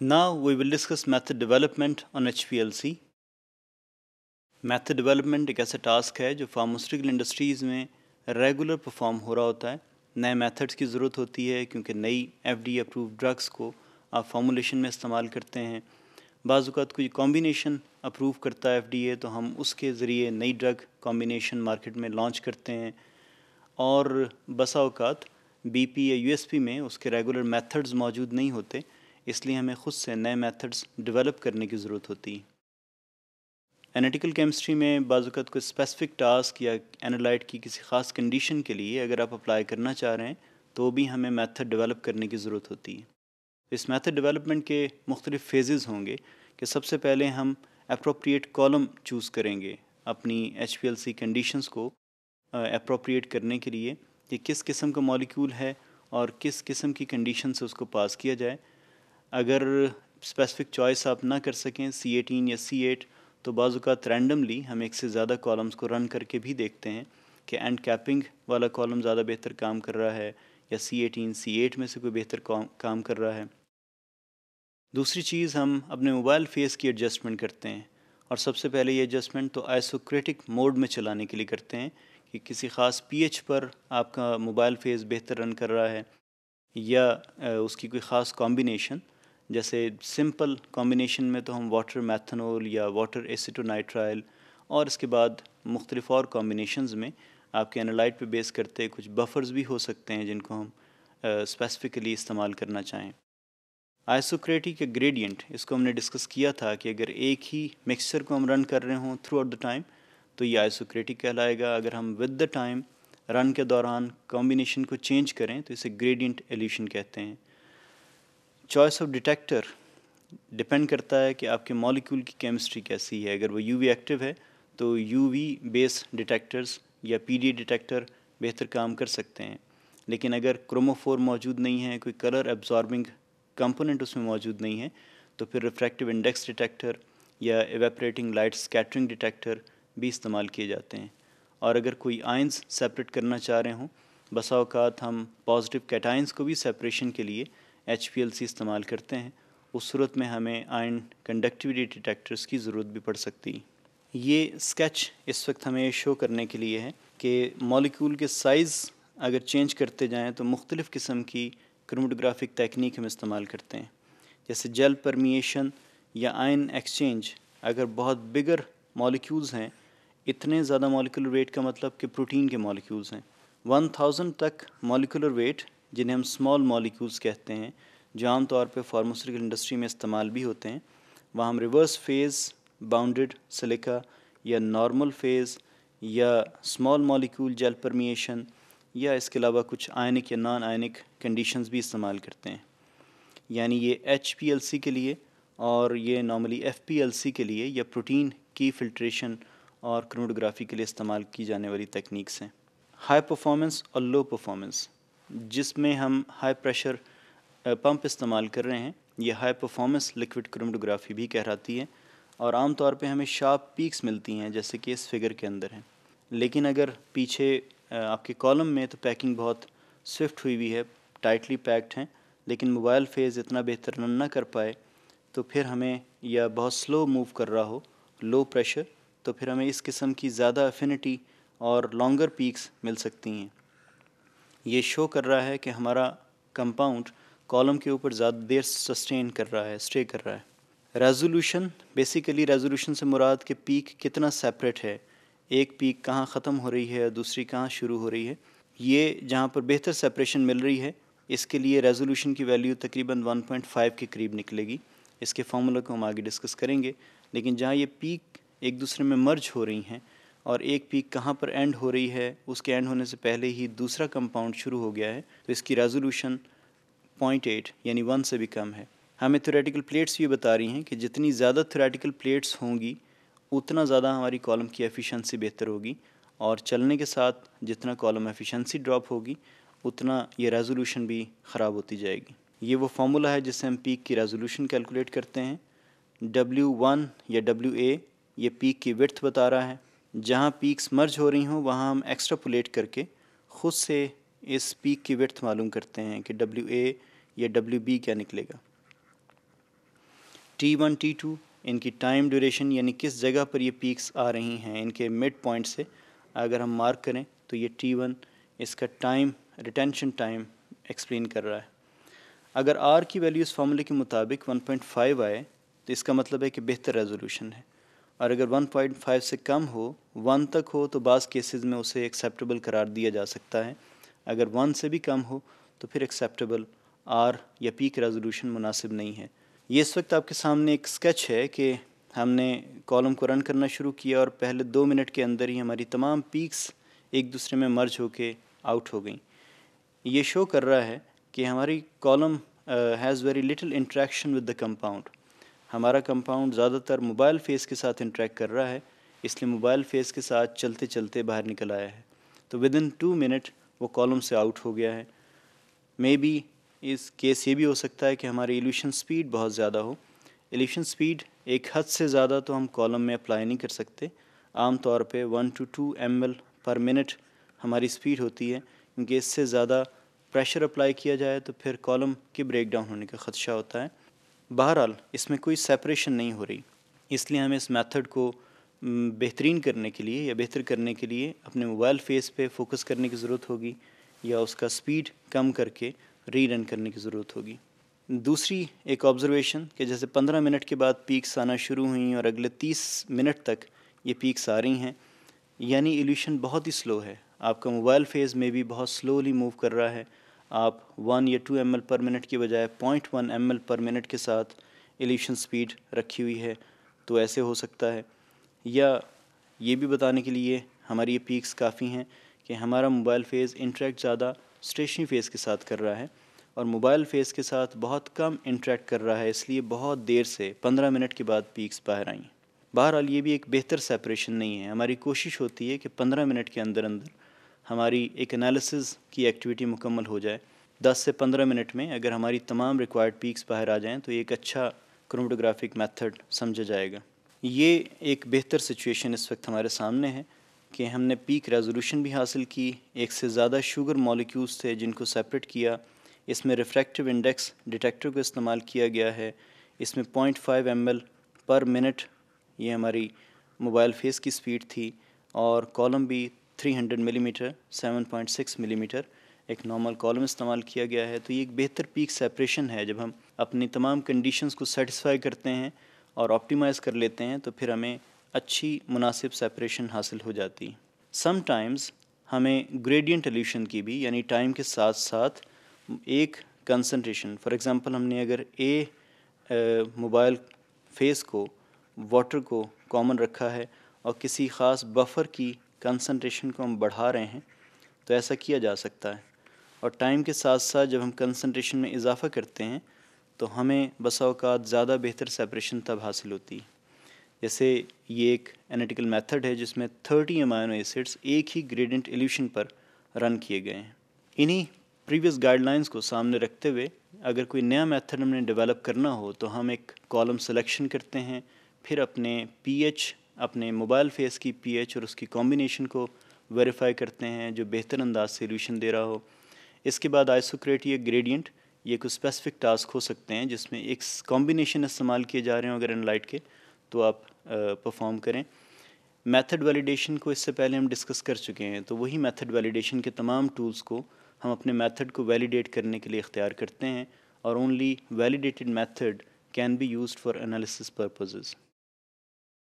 Now we will discuss method development on HPLC. Method development एक ऐसा task है जो pharmaceutical industries में रेगुलर परफॉर्म हो रहा होता है नए मेथड्स की ज़रूरत होती है क्योंकि नई एफ डी अप्रूव ड्रग्स को आप फार्मोलेशन में इस्तेमाल करते हैं बाज़ात कोई कॉम्बिनेशन अप्रूव करता है एफ डी ए तो हम उसके ज़रिए नई ड्रग कॉम्बिनेशन मार्केट में लॉन्च करते हैं और बसा अवकात बी पी या यू एस पी में उसके रेगुलर मेथड्स मौजूद नहीं होते इसलिए हमें खुद से नए मेथड्स डेवलप करने की ज़रूरत होती है एनालिटिकल केमिस्ट्री में बाज़त कोई स्पेसिफिक टास्क या एनालाइट की किसी ख़ास कंडीशन के लिए अगर आप अप्लाई करना चाह रहे हैं तो भी हमें मेथड डेवलप करने की ज़रूरत होती है इस मेथड डेवलपमेंट के मुख्तलिफ फेजेस होंगे कि सबसे पहले हम अप्रोप्रिएट कॉलम चूज़ करेंगे अपनी H P L C conditions को अप्रोप्रिएट करने के लिए कि किस किस्म का मॉलिक्यूल है और किस किस्म की कंडीशन से उसको पास किया जाए अगर स्पेसिफिक चॉइस आप ना कर सकें सी एटीन या सी एट तो बाज़ात रैंडमली हम एक से ज़्यादा कॉलम्स को रन करके भी देखते हैं कि एंड कैपिंग वाला कॉलम ज़्यादा बेहतर काम कर रहा है या सी एटीन सी एट में से कोई बेहतर काम कर रहा है दूसरी चीज़ हम अपने मोबाइल फेस की एडजस्टमेंट करते हैं और सबसे पहले ये एडजस्टमेंट तो आइसोक्रेटिक मोड में चलाने के लिए करते हैं कि किसी ख़ास पीएच पर आपका मोबाइल फेस बेहतर रन कर रहा है या उसकी कोई ख़ास कॉम्बिनेशन जैसे सिंपल कॉम्बिनेशन में तो हम वाटर मैथनोल या वाटर एसिटोनाइट्राइल और इसके बाद मुख्तलिफ और कॉम्बिनेशन में आपके एनालाइट पे बेस करते कुछ बफ़र्स भी हो सकते हैं जिनको हम स्पेसिफ़िकली इस्तेमाल करना चाहें आइसोक्रेटिक ग्रेडियंट इसको हमने डिस्कस किया था कि अगर एक ही मिक्सचर को हम रन कर रहे हों थ्रू आउट द टाइम तो ये आइसोक्रेटिक कहलाएगा अगर हम विद द टाइम रन के दौरान कॉम्बिनेशन को चेंज करें तो इसे ग्रेडियंट एल्यूशन कहते हैं चॉइस ऑफ डिटेक्टर डिपेंड करता है कि आपके मॉलिक्यूल की केमिस्ट्री कैसी है अगर वो यूवी एक्टिव है तो यूवी बेस डिटेक्टर्स या पीडी डिटेक्टर बेहतर काम कर सकते हैं लेकिन अगर क्रोमोफोर मौजूद नहीं है कोई कलर एब्जॉर्बिंग कंपोनेंट उसमें मौजूद नहीं है तो फिर रिफ्रैक्टिव इंडेक्स डिटेक्टर या एवेपरेटिंग लाइट स्कैटरिंग डिटेक्टर भी इस्तेमाल किए जाते हैं और अगर कोई आइंस सेपरेट करना चाह रहे हों बसा अवकात हम पॉजिटिव कैटाइंस को भी सेपरेशन के लिए एच इस्तेमाल करते हैं उस सूरत में हमें आयन कंडक्टिविटी डिटेक्टर्स की ज़रूरत भी पड़ सकती ये स्केच इस वक्त हमें शो करने के लिए है कि मॉलिक्यूल के साइज़ अगर चेंज करते जाएँ तो मुख्तलिफ़ किस्म की क्रोमोटोग्राफिक टेक्निक हम इस्तेमाल करते हैं जैसे जेल परमिएशन या आयन एक्सचेंज अगर बहुत बिगर मॉलिक्यूल्स हैं इतने ज़्यादा मॉलिक्यूलर वेट का मतलब कि प्रोटीन के मॉलिक्यूल्स हैं 1000 तक मॉलिक्यूलर वेट जिन्हें हम स्मॉल मॉलिक्यूल्स कहते हैं जो आमतौर पर फार्मास्यूटिकल इंडस्ट्री में इस्तेमाल भी होते हैं वहाँ हम रिवर्स फेज़ बाउंडेड सिलिका या नॉर्मल फेज़ या स्मॉल मॉलिक्यूल जेल परमिएशन या इसके अलावा कुछ आयनिक या नॉन आयनिक कंडीशंस भी इस्तेमाल करते हैं यानी ये एच के लिए और ये नॉर्मली एफ के लिए या प्रोटीन की फिल्ट्रेशन और क्रोमोटोग्राफी के लिए इस्तेमाल की जाने वाली तकनीक्स हैं हाई परफॉर्मेंस और लो परफॉर्मेंस जिसमें हम हाई प्रेशर पंप इस्तेमाल कर रहे हैं ये हाई परफॉर्मेंस लिक्विड क्रोमेटोग्राफी भी कहराती है और आम तौर पे हमें शार्प पीक्स मिलती हैं जैसे कि इस फिगर के अंदर हैं लेकिन अगर पीछे आपके कॉलम में तो पैकिंग बहुत स्विफ्ट हुई हुई है टाइटली पैक्ड हैं लेकिन मोबाइल फेज़ इतना बेहतर ना कर पाए तो फिर हमें या बहुत स्लो मूव कर रहा हो लो प्रेशर तो फिर हमें इस किस्म की ज़्यादा अफिनिटी और लॉन्गर पीक्स मिल सकती हैं ये शो कर रहा है कि हमारा कंपाउंड कॉलम के ऊपर ज़्यादा देर सस्टेन कर रहा है स्टे कर रहा है रेजोल्यूशन बेसिकली रेजोल्यूशन से मुराद के पीक कितना सेपरेट है एक पीक कहाँ ख़त्म हो रही है और दूसरी कहाँ शुरू हो रही है ये जहाँ पर बेहतर सेपरेशन मिल रही है इसके लिए रेजोल्यूशन की वैल्यू तकरीबन 1.5 के करीब निकलेगी इसके फार्मूला को हम आगे डिस्कस करेंगे लेकिन जहाँ ये पीक एक दूसरे में मर्ज हो रही हैं और एक पीक कहाँ पर एंड हो रही है उसके एंड होने से पहले ही दूसरा कंपाउंड शुरू हो गया है तो इसकी रेजोल्यूशन पॉइंट एट यानी वन से भी कम है हमें थोरेटिकल प्लेट्स भी बता रही हैं कि जितनी ज़्यादा थोरेटिकल प्लेट्स होंगी उतना ज़्यादा हमारी कॉलम की एफिशिएंसी बेहतर होगी और चलने के साथ जितना कॉलम एफिशिएंसी ड्रॉप होगी उतना ये रेजोल्यूशन भी ख़राब होती जाएगी ये वो फार्मूला है जिससे हम पीक की रेजोल्यूशन कैलकुलेट करते हैं डब्ल्यू वन या डब्ल्यू ए ये पीक की विर्थ बता रहा है जहाँ पीक्स मर्ज हो रही हों वहाँ हम एक्स्ट्रापुलेट करके ख़ुद से इस पीक की विर्थ मालूम करते हैं कि डब्ल्यू ए या डब्ल्यू बी क्या निकलेगा टी वन टी टू इनकी टाइम ड्यूरेशन यानी किस जगह पर ये पीक्स आ रही हैं इनके मिड पॉइंट से अगर हम मार्क करें तो ये टी वन इसका टाइम रिटेंशन टाइम एक्सप्लेन कर रहा है अगर आर की वैल्यू इस फार्मूले के मुताबिक 1.5 आए तो इसका मतलब है कि बेहतर रेजोल्यूशन है और अगर 1.5 से कम हो 1 तक हो तो बाज़ केसेस में उसे एक्सेप्टेबल करार दिया जा सकता है अगर 1 से भी कम हो तो फिर एक्सेप्टेबल आर या पी का रेजोल्यूशन मुनासिब नहीं है ये इस वक्त आपके सामने एक स्केच है कि हमने कॉलम को रन करना शुरू किया और पहले दो मिनट के अंदर ही हमारी तमाम पीक्स एक दूसरे में मर्ज होके आउट हो गई ये शो कर रहा है कि हमारी column has very little interaction with the compound हमारा कंपाउंड ज़्यादातर मोबाइल फेस के साथ इंट्रैक्ट कर रहा है इसलिए मोबाइल फेस के साथ चलते चलते बाहर निकल आया है तो विद इन टू मिनट वो कॉलम से आउट हो गया है मे बी इस केस ये भी हो सकता है कि हमारी एल्यूशन स्पीड बहुत ज़्यादा हो एल्यूशन स्पीड एक हद से ज़्यादा तो हम कॉलम में अप्लाई नहीं कर सकते आम तौर पर one to two M L per minute हमारी स्पीड होती है क्योंकि इससे ज़्यादा प्रेशर अप्लाई किया जाए तो फिर कॉलम के ब्रेकडाउन होने का ख़दशा होता है बहरहाल इसमें कोई सेपरेशन नहीं हो रही इसलिए हमें इस मेथड को बेहतरीन करने के लिए या बेहतर करने के लिए अपने मोबाइल फेस पे फोकस करने की ज़रूरत होगी या उसका स्पीड कम करके री रन करने की ज़रूरत होगी दूसरी एक ऑब्जर्वेशन कि जैसे पंद्रह मिनट के बाद पीक्स आना शुरू हुई और अगले तीस मिनट तक ये पीक्स आ रही हैं यानी एल्यूशन बहुत ही स्लो है आपका मोबाइल फेज़ में भी बहुत स्लोली मूव कर रहा है आप वन या टू एम पर मिनट के बजाय point one M per minute के साथ एलिशन स्पीड रखी हुई है तो ऐसे हो सकता है या ये भी बताने के लिए हमारी ये पीक्स काफ़ी हैं कि हमारा मोबाइल फ़ेज़ इंट्रैक्ट ज़्यादा स्टेशनरी फ़ेज़ के साथ कर रहा है और मोबाइल फ़ेज़ के साथ बहुत कम इंट्रैक्ट कर रहा है इसलिए बहुत देर से पंद्रह मिनट के बाद पीक्स बाहर आई बहरहाल ये भी एक बेहतर सेपरेशन नहीं है हमारी कोशिश होती है कि पंद्रह मिनट के अंदर अंदर हमारी एक एनालिसिस की एक्टिविटी मुकम्मल हो जाए 10 से 15 मिनट में अगर हमारी तमाम रिक्वायर्ड पीक्स बाहर आ जाएँ तो एक अच्छा क्रोमटोग्राफिक मेथड समझा जाएगा ये एक बेहतर सिचुएशन इस वक्त हमारे सामने है कि हमने पीक रेजोल्यूशन भी हासिल की एक से ज़्यादा शुगर मॉलिक्यूल्स थे जिनको सेपरेट किया इसमें रिफ्रैक्टिव इंडेक्स डिटेक्टर को इस्तेमाल किया गया है इसमें point five M L per minute ये हमारी मोबाइल फेस की स्पीड थी और कॉलम भी 300 मिलीमीटर 7.6 मिलीमीटर एक नॉर्मल कॉलम इस्तेमाल किया गया है तो ये एक बेहतर पीक सेपरेशन है जब हम अपनी तमाम कंडीशंस को सेटिस्फाई करते हैं और ऑप्टिमाइज़ कर लेते हैं तो फिर हमें अच्छी मुनासिब सेपरेशन हासिल हो जाती समटाइम्स हमें ग्रेडियंट एल्यूशन की भी यानी टाइम के साथ साथ एक कंसनट्रेशन फॉर एग्ज़ाम्पल हमने अगर ए मोबाइल फेस को वाटर को कॉमन रखा है और किसी ख़ास बफर की कंसंट्रेशन को हम बढ़ा रहे हैं तो ऐसा किया जा सकता है और टाइम के साथ साथ जब हम कंसंट्रेशन में इजाफा करते हैं तो हमें बसा ज़्यादा बेहतर सेपरेशन तब हासिल होती है जैसे ये एक एनाटिकल मेथड है जिसमें थर्टी अमाइनो एसिड्स एक ही ग्रेडेंट एल्यूशन पर रन किए गए हैं इन्हीं प्रीवियस गाइडलाइंस को सामने रखते हुए अगर कोई नया मेथड हमने डेवलप करना हो तो हम एक कॉलम सिलेक्शन करते हैं फिर अपने पीएच अपने मोबाइल फेस की पीएच और उसकी कॉम्बिनेशन को वेरीफाई करते हैं जो बेहतर अंदाज से सोल्यूशन दे रहा हो इसके बाद आइसोक्रेट या ग्रेडियंट ये कुछ स्पेसिफिक टास्क हो सकते हैं जिसमें एक कॉम्बिनेशन इस्तेमाल किए जा रहे हो अगर एनलाइट के तो आप परफॉर्म करें मेथड वैलिडेशन को इससे पहले हम डिस्कस कर चुके हैं तो वही मेथड वैलिडेशन के तमाम टूल्स को हम अपने मेथड को वैलिडेट करने के लिए इख्तियार करते हैं और only validated method can be used for analysis purposes